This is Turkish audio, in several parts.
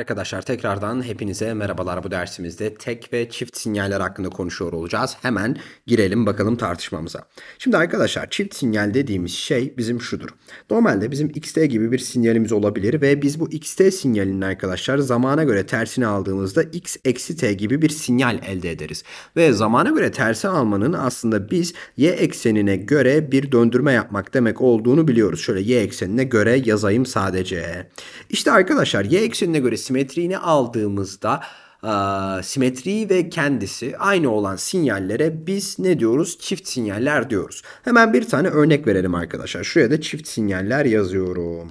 Arkadaşlar tekrardan hepinize merhabalar. Bu dersimizde tek ve çift sinyaller hakkında konuşuyor olacağız. Hemen girelim bakalım tartışmamıza. Şimdi arkadaşlar çift sinyal dediğimiz şey bizim şudur. Normalde bizim xt gibi bir sinyalimiz olabilir ve biz bu xt sinyalinin arkadaşlar zamana göre tersini aldığımızda x eksi t gibi bir sinyal elde ederiz. Ve zamana göre tersi almanın aslında biz y eksenine göre bir döndürme yapmak demek olduğunu biliyoruz. Şöyle y eksenine göre yazayım sadece. İşte arkadaşlar y eksenine göre simetriğini aldığımızda e, simetriği ve kendisi aynı olan sinyallere biz ne diyoruz? Çift sinyaller diyoruz. Hemen bir tane örnek verelim arkadaşlar. Şuraya da çift sinyaller yazıyorum.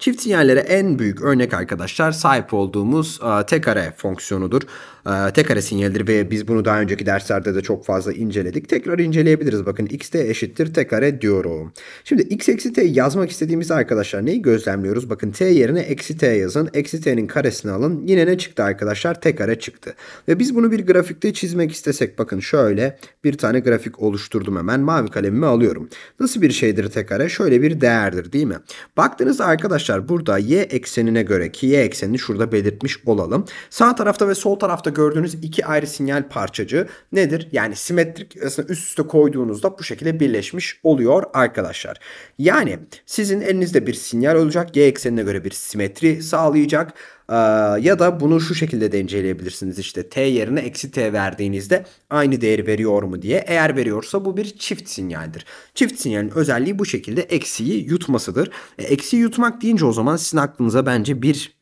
Çift sinyallere en büyük örnek arkadaşlar sahip olduğumuz e, tek kare fonksiyonudur. E, tek kare sinyalidir ve biz bunu daha önceki derslerde de çok fazla inceledik. Tekrar inceleyebiliriz. Bakın x de eşittir tek kare diyorum. Şimdi x eksi t yazmak istediğimizde arkadaşlar neyi gözlemliyoruz? Bakın t yerine eksi t yazın. Eksi t'nin karesini alın. Yine ne çıktı arkadaşlar? Tek kare çıktı. Ve biz bunu bir grafikte çizmek istesek bakın şöyle bir tane grafik oluşturdum hemen. Mavi kalemimi alıyorum. Nasıl bir şeydir tek kare? Şöyle bir değerdir değil mi? Baktınız arkadaşlar arkadaşlar burada y eksenine göre ki y eksenini şurada belirtmiş olalım. Sağ tarafta ve sol tarafta gördüğünüz iki ayrı sinyal parçacığı nedir? Yani simetrik aslında üst üste koyduğunuzda bu şekilde birleşmiş oluyor arkadaşlar. Yani sizin elinizde bir sinyal olacak. Y eksenine göre bir simetri sağlayacak ee, ya da bunu şu şekilde de inceleyebilirsiniz işte t yerine eksi t verdiğinizde aynı değeri veriyor mu diye. Eğer veriyorsa bu bir çift sinyaldir. Çift sinyalin özelliği bu şekilde eksiyi yutmasıdır. E, eksiyi yutmak deyince o zaman sizin aklınıza bence bir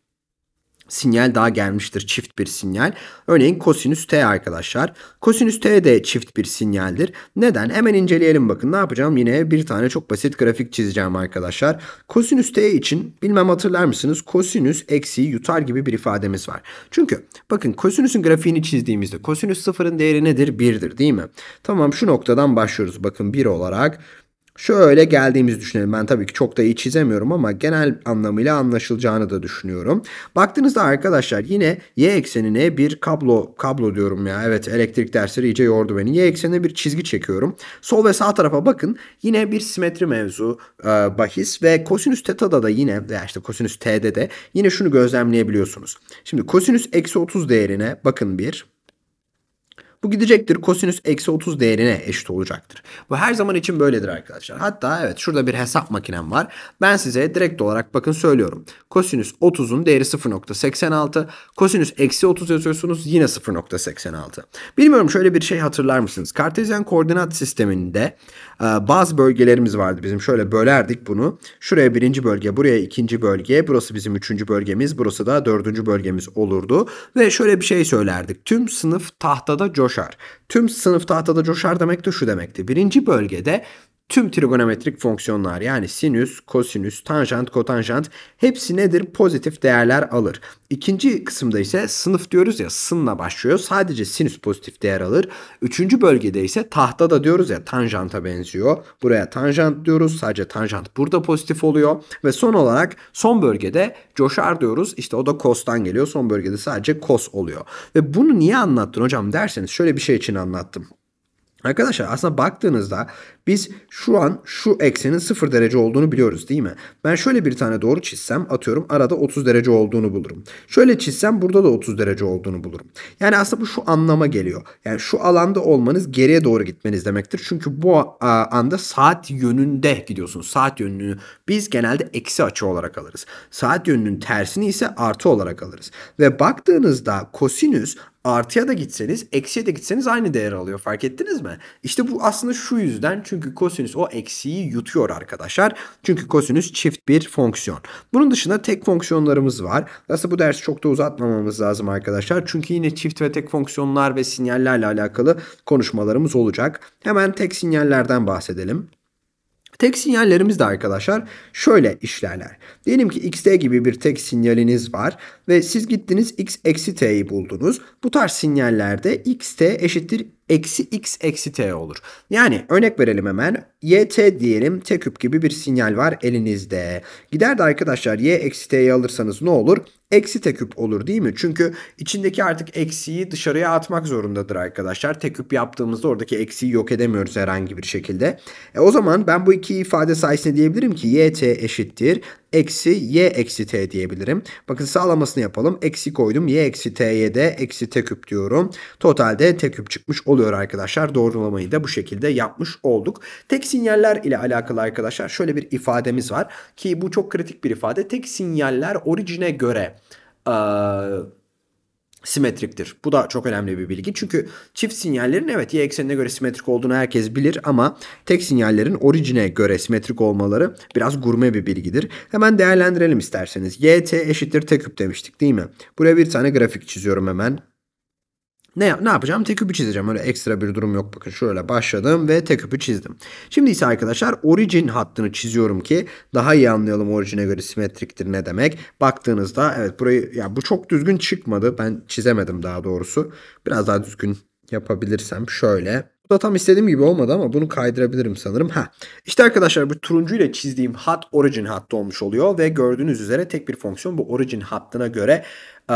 sinyal daha gelmiştir. Çift bir sinyal. Örneğin kosinüs t arkadaşlar. Kosinüs t de çift bir sinyaldir. Neden? Hemen inceleyelim bakın. Ne yapacağım? Yine bir tane çok basit grafik çizeceğim arkadaşlar. Kosinüs t için bilmem hatırlar mısınız? Kosinüs eksi yutar gibi bir ifademiz var. Çünkü bakın kosinüsün grafiğini çizdiğimizde kosinüs sıfırın değeri nedir? 1'dir değil mi? Tamam şu noktadan başlıyoruz. Bakın 1 olarak Şöyle geldiğimizi düşünelim. Ben tabii ki çok da iyi çizemiyorum ama genel anlamıyla anlaşılacağını da düşünüyorum. Baktığınızda arkadaşlar yine y eksenine bir kablo kablo diyorum ya. Evet elektrik dersleri iyice yordu beni. Y eksenine bir çizgi çekiyorum. Sol ve sağ tarafa bakın. Yine bir simetri mevzu e, bahis ve kosinüs teta'da da yine veya işte kosinüs t'de de yine şunu gözlemleyebiliyorsunuz. Şimdi kosinüs eksi 30 değerine bakın bir bu gidecektir kosinüs eksi 30 değerine eşit olacaktır. Bu her zaman için böyledir arkadaşlar. Hatta evet şurada bir hesap makinem var. Ben size direkt olarak bakın söylüyorum. Kosinüs 30'un değeri 0.86. Kosinüs eksi 30 yazıyorsunuz yine 0.86. Bilmiyorum şöyle bir şey hatırlar mısınız? Kartezyen koordinat sisteminde e, bazı bölgelerimiz vardı bizim. Şöyle bölerdik bunu. Şuraya birinci bölge, buraya ikinci bölge, burası bizim üçüncü bölgemiz, burası da dördüncü bölgemiz olurdu. Ve şöyle bir şey söylerdik. Tüm sınıf tahtada coşkun coşar. Tüm sınıf tahtada coşar demek de şu demekti. Birinci bölgede Tüm trigonometrik fonksiyonlar yani sinüs, kosinüs, tanjant, kotanjant hepsi nedir? Pozitif değerler alır. İkinci kısımda ise sınıf diyoruz ya sınla başlıyor. Sadece sinüs pozitif değer alır. Üçüncü bölgede ise tahta da diyoruz ya tanjanta benziyor. Buraya tanjant diyoruz. Sadece tanjant burada pozitif oluyor. Ve son olarak son bölgede coşar diyoruz. İşte o da kostan geliyor. Son bölgede sadece kos oluyor. Ve bunu niye anlattın hocam derseniz şöyle bir şey için anlattım. Arkadaşlar aslında baktığınızda biz şu an şu eksenin 0 derece olduğunu biliyoruz değil mi? Ben şöyle bir tane doğru çizsem atıyorum arada 30 derece olduğunu bulurum. Şöyle çizsem burada da 30 derece olduğunu bulurum. Yani aslında bu şu anlama geliyor. Yani şu alanda olmanız geriye doğru gitmeniz demektir. Çünkü bu anda saat yönünde gidiyorsunuz. Saat yönünü biz genelde eksi açı olarak alırız. Saat yönünün tersini ise artı olarak alırız. Ve baktığınızda kosinüs artıya da gitseniz eksiye de gitseniz aynı değer alıyor. Fark ettiniz mi? İşte bu aslında şu yüzden çünkü çünkü kosinüs o eksiği yutuyor arkadaşlar. Çünkü kosinüs çift bir fonksiyon. Bunun dışında tek fonksiyonlarımız var. Nasıl bu dersi çok da uzatmamamız lazım arkadaşlar. Çünkü yine çift ve tek fonksiyonlar ve sinyallerle alakalı konuşmalarımız olacak. Hemen tek sinyallerden bahsedelim. Tek sinyallerimiz de arkadaşlar şöyle işlerler. Diyelim ki xt gibi bir tek sinyaliniz var ve siz gittiniz x eksi t'yi buldunuz. Bu tarz sinyallerde xt eşittir eksi x eksi t olur. Yani örnek verelim hemen. yt diyelim t küp gibi bir sinyal var elinizde. Gider de arkadaşlar y eksi t'yi alırsanız ne olur? Eksi t küp olur değil mi? Çünkü içindeki artık eksiyi dışarıya atmak zorundadır arkadaşlar. T küp yaptığımızda oradaki eksiyi yok edemiyoruz herhangi bir şekilde. E o zaman ben bu iki ifade sayesinde diyebilirim ki yt eşittir eksi y eksi t diyebilirim. Bakın sağlamasını yapalım. Eksi koydum. y eksi t'ye de eksi t küp diyorum. Totalde t küp çıkmış oluyor arkadaşlar. Doğrulamayı da bu şekilde yapmış olduk. Tek sinyaller ile alakalı arkadaşlar şöyle bir ifademiz var. Ki bu çok kritik bir ifade. Tek sinyaller orijine göre... Ee, simetriktir. Bu da çok önemli bir bilgi. Çünkü çift sinyallerin evet y eksenine göre simetrik olduğunu herkes bilir ama tek sinyallerin orijine göre simetrik olmaları biraz gurme bir bilgidir. Hemen değerlendirelim isterseniz. Yt eşittir t küp demiştik değil mi? Buraya bir tane grafik çiziyorum hemen. Ne, ne yapacağım? Tek küpü çizeceğim. Öyle ekstra bir durum yok. Bakın şöyle başladım ve tek küpü çizdim. Şimdi ise arkadaşlar orijin hattını çiziyorum ki daha iyi anlayalım orijine göre simetriktir ne demek. Baktığınızda evet burayı ya bu çok düzgün çıkmadı. Ben çizemedim daha doğrusu. Biraz daha düzgün yapabilirsem şöyle bu da tam istediğim gibi olmadı ama bunu kaydırabilirim sanırım. Ha. İşte arkadaşlar bu turuncu ile çizdiğim hat origin hattı olmuş oluyor ve gördüğünüz üzere tek bir fonksiyon bu origin hattına göre ee,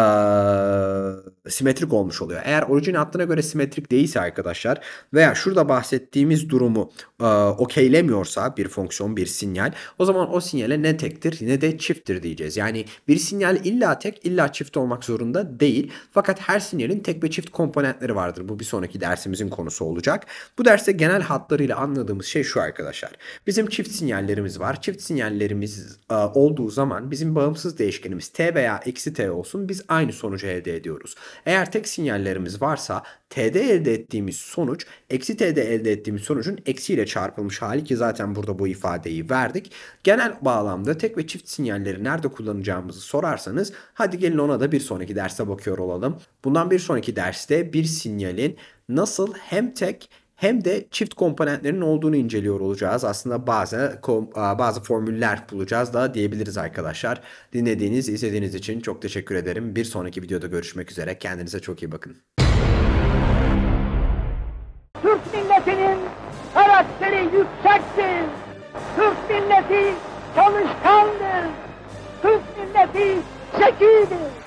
simetrik olmuş oluyor. Eğer orijin hattına göre simetrik değilse arkadaşlar veya şurada bahsettiğimiz durumu e, okeylemiyorsa bir fonksiyon bir sinyal o zaman o sinyale ne tektir ne de çifttir diyeceğiz. Yani bir sinyal illa tek illa çift olmak zorunda değil. Fakat her sinyalin tek ve çift komponentleri vardır. Bu bir sonraki dersimizin konusu olacak olursak bu derste genel hatlarıyla anladığımız şey şu arkadaşlar. Bizim çift sinyallerimiz var. Çift sinyallerimiz e, olduğu zaman bizim bağımsız değişkenimiz t veya eksi t olsun biz aynı sonucu elde ediyoruz. Eğer tek sinyallerimiz varsa t'de elde ettiğimiz sonuç eksi t'de elde ettiğimiz sonucun eksiyle çarpılmış hali ki zaten burada bu ifadeyi verdik. Genel bağlamda tek ve çift sinyalleri nerede kullanacağımızı sorarsanız hadi gelin ona da bir sonraki derse bakıyor olalım. Bundan bir sonraki derste bir sinyalin nasıl hem tek hem de çift komponentlerin olduğunu inceliyor olacağız. Aslında bazı bazı formüller bulacağız da diyebiliriz arkadaşlar. Dinlediğiniz, izlediğiniz için çok teşekkür ederim. Bir sonraki videoda görüşmek üzere. Kendinize çok iyi bakın. Türk milletinin karakteri yüksektir. Türk milleti çalışkandır. Türk milleti zekidir.